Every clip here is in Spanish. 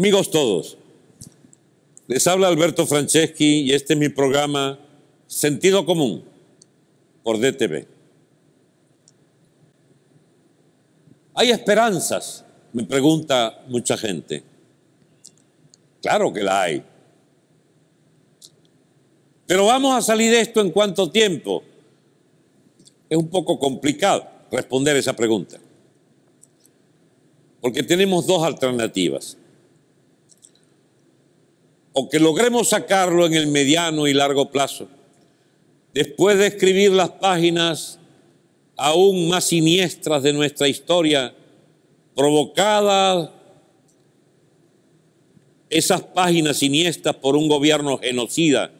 Amigos todos, les habla Alberto Franceschi y este es mi programa Sentido Común por DTV. ¿Hay esperanzas? Me pregunta mucha gente. Claro que la hay. Pero vamos a salir de esto en cuánto tiempo. Es un poco complicado responder esa pregunta. Porque tenemos dos alternativas o que logremos sacarlo en el mediano y largo plazo. Después de escribir las páginas aún más siniestras de nuestra historia, provocadas esas páginas siniestras por un gobierno genocida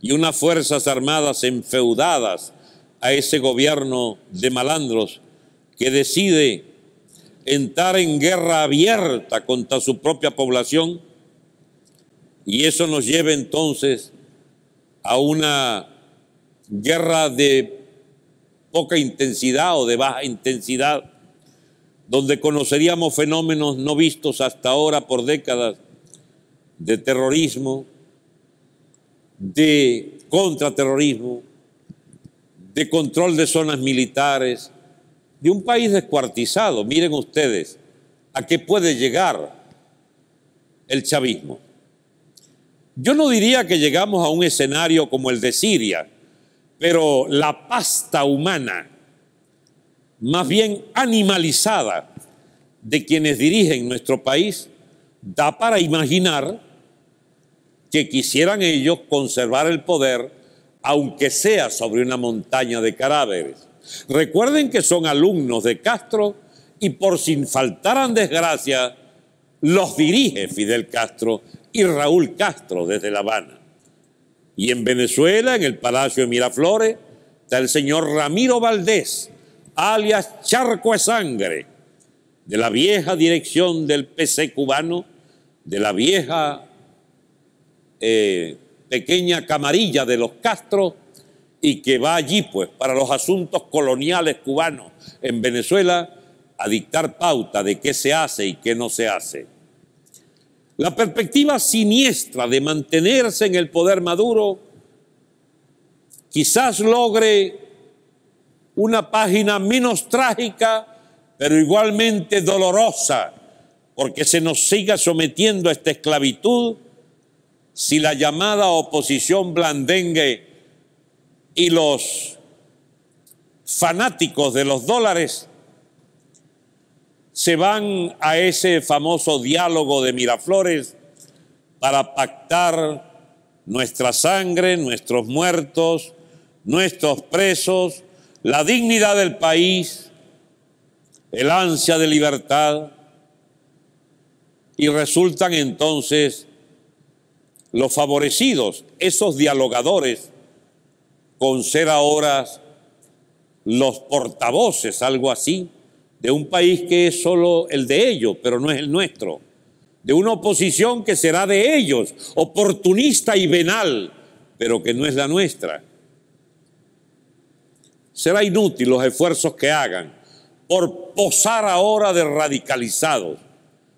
y unas fuerzas armadas enfeudadas a ese gobierno de malandros que decide entrar en guerra abierta contra su propia población, y eso nos lleva entonces a una guerra de poca intensidad o de baja intensidad, donde conoceríamos fenómenos no vistos hasta ahora por décadas de terrorismo, de contraterrorismo, de control de zonas militares, de un país descuartizado. Miren ustedes a qué puede llegar el chavismo. Yo no diría que llegamos a un escenario como el de Siria, pero la pasta humana, más bien animalizada, de quienes dirigen nuestro país, da para imaginar que quisieran ellos conservar el poder, aunque sea sobre una montaña de cadáveres. Recuerden que son alumnos de Castro y por sin faltaran desgracia, los dirige Fidel Castro y Raúl Castro desde La Habana. Y en Venezuela, en el Palacio de Miraflores, está el señor Ramiro Valdés, alias Charco de Sangre, de la vieja dirección del PC cubano, de la vieja eh, pequeña camarilla de los Castro, y que va allí, pues, para los asuntos coloniales cubanos en Venezuela, a dictar pauta de qué se hace y qué no se hace. La perspectiva siniestra de mantenerse en el poder Maduro quizás logre una página menos trágica, pero igualmente dolorosa, porque se nos siga sometiendo a esta esclavitud si la llamada oposición blandengue y los fanáticos de los dólares se van a ese famoso diálogo de Miraflores para pactar nuestra sangre, nuestros muertos, nuestros presos, la dignidad del país, el ansia de libertad, y resultan entonces los favorecidos, esos dialogadores, con ser ahora los portavoces, algo así, de un país que es solo el de ellos, pero no es el nuestro, de una oposición que será de ellos, oportunista y venal, pero que no es la nuestra. Será inútil los esfuerzos que hagan por posar ahora de radicalizados.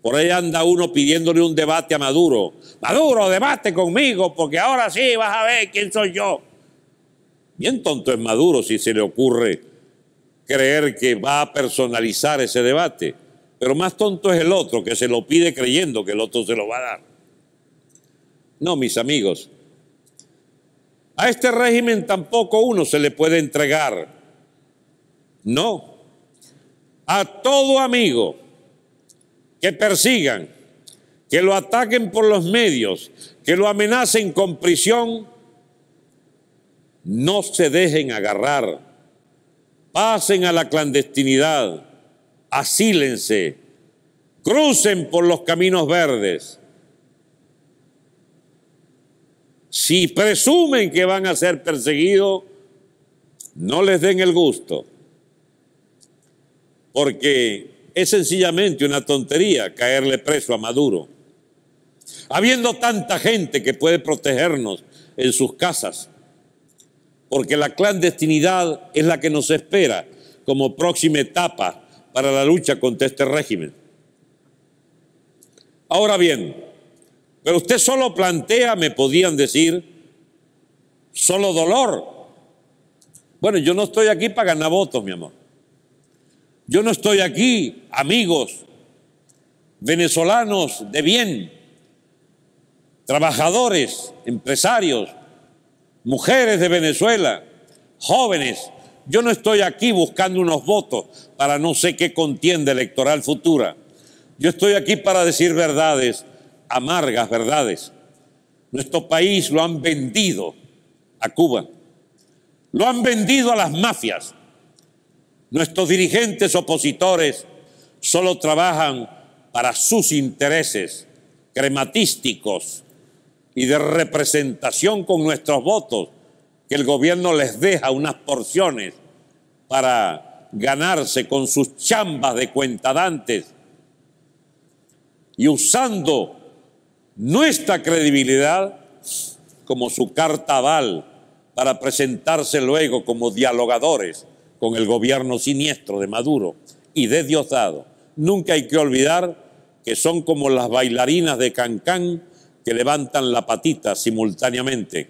Por ahí anda uno pidiéndole un debate a Maduro. Maduro, debate conmigo, porque ahora sí vas a ver quién soy yo. Bien tonto es Maduro si se le ocurre creer que va a personalizar ese debate. Pero más tonto es el otro que se lo pide creyendo que el otro se lo va a dar. No, mis amigos. A este régimen tampoco uno se le puede entregar. No. A todo amigo que persigan, que lo ataquen por los medios, que lo amenacen con prisión, no se dejen agarrar pasen a la clandestinidad, asílense, crucen por los caminos verdes. Si presumen que van a ser perseguidos, no les den el gusto, porque es sencillamente una tontería caerle preso a Maduro. Habiendo tanta gente que puede protegernos en sus casas, porque la clandestinidad es la que nos espera como próxima etapa para la lucha contra este régimen. Ahora bien, pero usted solo plantea, me podían decir, solo dolor. Bueno, yo no estoy aquí para ganar votos, mi amor. Yo no estoy aquí, amigos, venezolanos de bien, trabajadores, empresarios, mujeres de Venezuela, jóvenes. Yo no estoy aquí buscando unos votos para no sé qué contienda electoral futura. Yo estoy aquí para decir verdades, amargas verdades. Nuestro país lo han vendido a Cuba. Lo han vendido a las mafias. Nuestros dirigentes opositores solo trabajan para sus intereses crematísticos y de representación con nuestros votos, que el gobierno les deja unas porciones para ganarse con sus chambas de cuentadantes y usando nuestra credibilidad como su carta aval para presentarse luego como dialogadores con el gobierno siniestro de Maduro y de Diosdado. Nunca hay que olvidar que son como las bailarinas de Cancán que levantan la patita simultáneamente.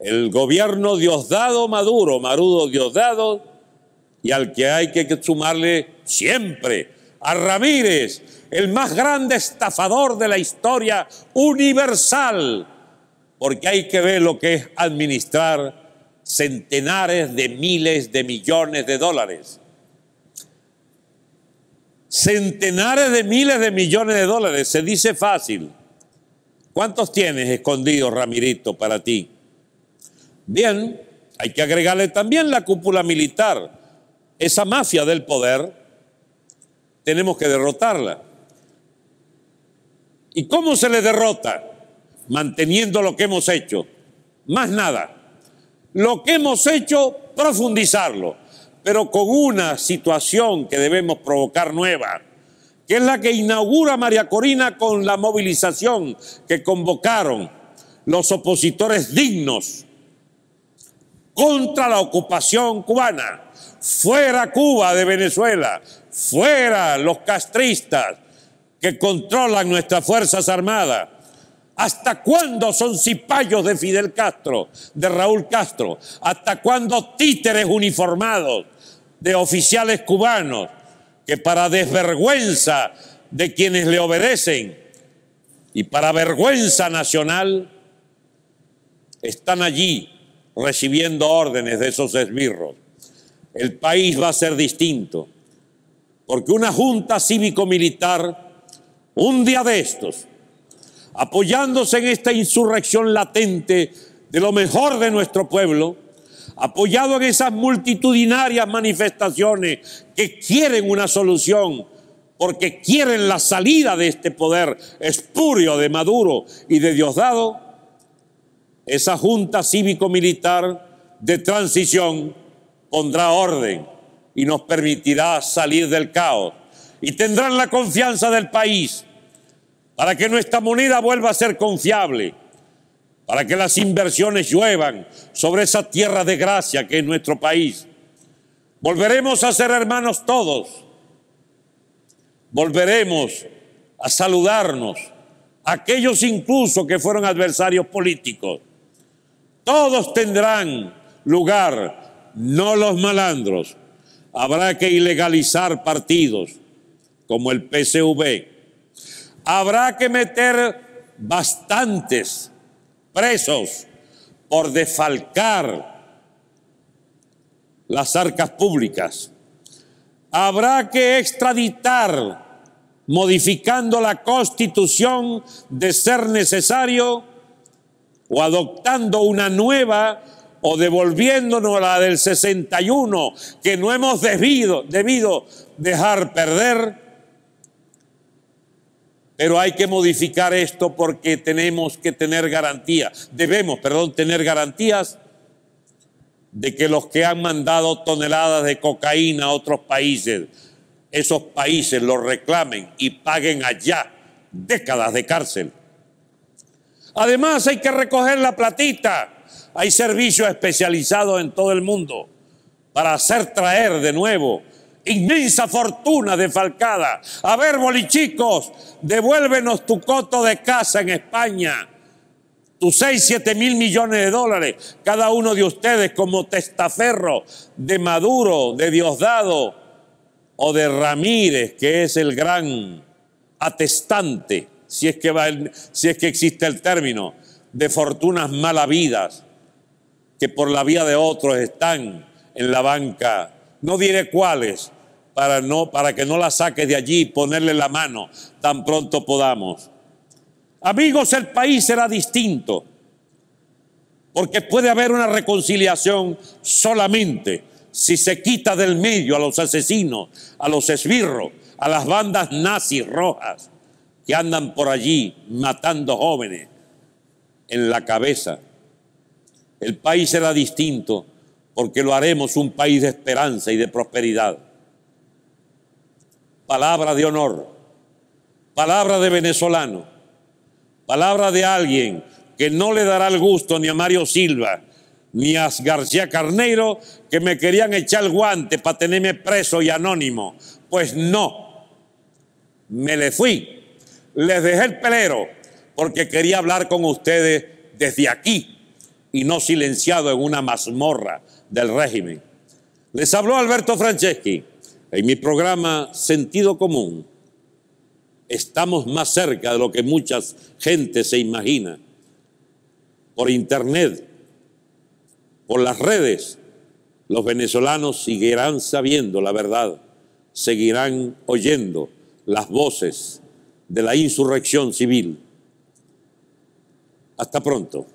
El gobierno Diosdado Maduro, Marudo Diosdado, y al que hay que sumarle siempre, a Ramírez, el más grande estafador de la historia universal, porque hay que ver lo que es administrar centenares de miles de millones de dólares. Centenares de miles de millones de dólares, se dice fácil ¿Cuántos tienes escondidos, Ramirito, para ti? Bien, hay que agregarle también la cúpula militar, esa mafia del poder, tenemos que derrotarla. ¿Y cómo se le derrota? Manteniendo lo que hemos hecho, más nada. Lo que hemos hecho, profundizarlo, pero con una situación que debemos provocar nueva que es la que inaugura María Corina con la movilización que convocaron los opositores dignos contra la ocupación cubana. Fuera Cuba de Venezuela, fuera los castristas que controlan nuestras Fuerzas Armadas. ¿Hasta cuándo son cipayos de Fidel Castro, de Raúl Castro? ¿Hasta cuándo títeres uniformados de oficiales cubanos? que para desvergüenza de quienes le obedecen y para vergüenza nacional, están allí recibiendo órdenes de esos esbirros. El país va a ser distinto, porque una junta cívico-militar, un día de estos, apoyándose en esta insurrección latente de lo mejor de nuestro pueblo, apoyado en esas multitudinarias manifestaciones que quieren una solución, porque quieren la salida de este poder espurio de Maduro y de Diosdado, esa junta cívico-militar de transición pondrá orden y nos permitirá salir del caos y tendrán la confianza del país para que nuestra moneda vuelva a ser confiable para que las inversiones lluevan sobre esa tierra de gracia que es nuestro país. Volveremos a ser hermanos todos, volveremos a saludarnos, aquellos incluso que fueron adversarios políticos. Todos tendrán lugar, no los malandros. Habrá que ilegalizar partidos como el PSV. Habrá que meter bastantes presos por defalcar las arcas públicas. Habrá que extraditar, modificando la constitución de ser necesario, o adoptando una nueva, o devolviéndonos la del 61, que no hemos debido, debido dejar perder pero hay que modificar esto porque tenemos que tener garantía, debemos, perdón, tener garantías de que los que han mandado toneladas de cocaína a otros países, esos países los reclamen y paguen allá décadas de cárcel. Además hay que recoger la platita. Hay servicios especializados en todo el mundo para hacer traer de nuevo inmensa fortuna de Falcada. A ver, bolichicos, devuélvenos tu coto de casa en España. Tus 6, 7 mil millones de dólares, cada uno de ustedes como testaferro de Maduro, de Diosdado o de Ramírez, que es el gran atestante, si es que, va si es que existe el término, de fortunas malavidas que por la vía de otros están en la banca no diré cuáles, para, no, para que no la saque de allí y ponerle la mano tan pronto podamos. Amigos, el país será distinto, porque puede haber una reconciliación solamente si se quita del medio a los asesinos, a los esbirros, a las bandas nazis rojas que andan por allí matando jóvenes en la cabeza. El país será distinto porque lo haremos un país de esperanza y de prosperidad palabra de honor, palabra de venezolano, palabra de alguien que no le dará el gusto ni a Mario Silva ni a García Carneiro que me querían echar el guante para tenerme preso y anónimo. Pues no, me le fui, les dejé el pelero porque quería hablar con ustedes desde aquí y no silenciado en una mazmorra del régimen. Les habló Alberto Franceschi en mi programa Sentido Común, estamos más cerca de lo que muchas gente se imagina. Por internet, por las redes, los venezolanos seguirán sabiendo la verdad, seguirán oyendo las voces de la insurrección civil. Hasta pronto.